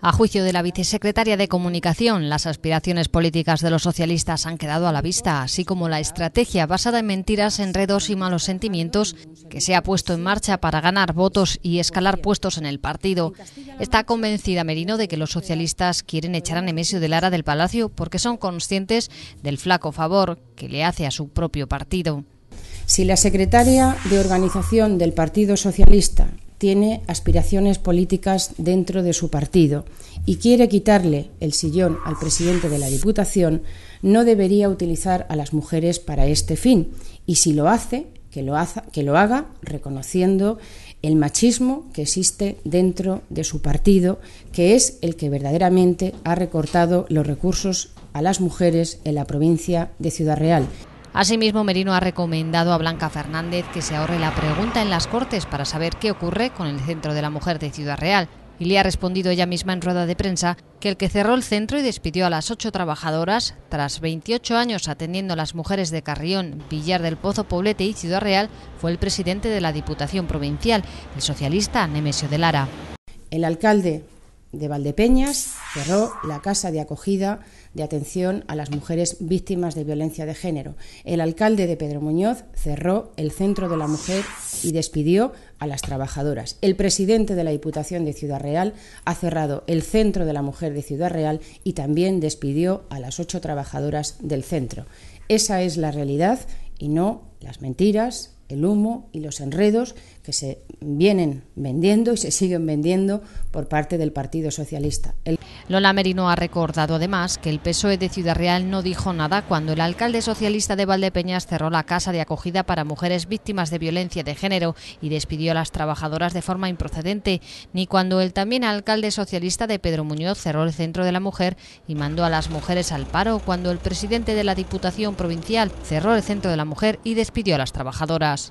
A juicio de la vicesecretaria de Comunicación, las aspiraciones políticas de los socialistas han quedado a la vista, así como la estrategia basada en mentiras, enredos y malos sentimientos que se ha puesto en marcha para ganar votos y escalar puestos en el partido. Está convencida Merino de que los socialistas quieren echar a Nemesio de Lara del Palacio porque son conscientes del flaco favor que le hace a su propio partido. Si la secretaria de organización del Partido Socialista tiene aspiraciones políticas dentro de su partido y quiere quitarle el sillón al presidente de la Diputación, no debería utilizar a las mujeres para este fin. Y si lo hace, que lo, que lo haga reconociendo el machismo que existe dentro de su partido, que es el que verdaderamente ha recortado los recursos a las mujeres en la provincia de Ciudad Real. Asimismo, Merino ha recomendado a Blanca Fernández que se ahorre la pregunta en las Cortes para saber qué ocurre con el Centro de la Mujer de Ciudad Real. Y le ha respondido ella misma en rueda de prensa que el que cerró el centro y despidió a las ocho trabajadoras, tras 28 años atendiendo a las mujeres de Carrión, Villar del Pozo, Poblete y Ciudad Real, fue el presidente de la Diputación Provincial, el socialista Nemesio de Lara. El alcalde de Valdepeñas cerró la casa de acogida de atención a las mujeres víctimas de violencia de género. El alcalde de Pedro Muñoz cerró el centro de la mujer y despidió a las trabajadoras. El presidente de la Diputación de Ciudad Real ha cerrado el centro de la mujer de Ciudad Real y también despidió a las ocho trabajadoras del centro. Esa es la realidad y no las mentiras, el humo y los enredos que se vienen vendiendo y se siguen vendiendo por parte del Partido Socialista. Lola Merino ha recordado además que el PSOE de Ciudad Real no dijo nada cuando el alcalde socialista de Valdepeñas cerró la casa de acogida para mujeres víctimas de violencia de género y despidió a las trabajadoras de forma improcedente, ni cuando el también alcalde socialista de Pedro Muñoz cerró el Centro de la Mujer y mandó a las mujeres al paro, cuando el presidente de la Diputación Provincial cerró el Centro de la Mujer y despidió a las trabajadoras.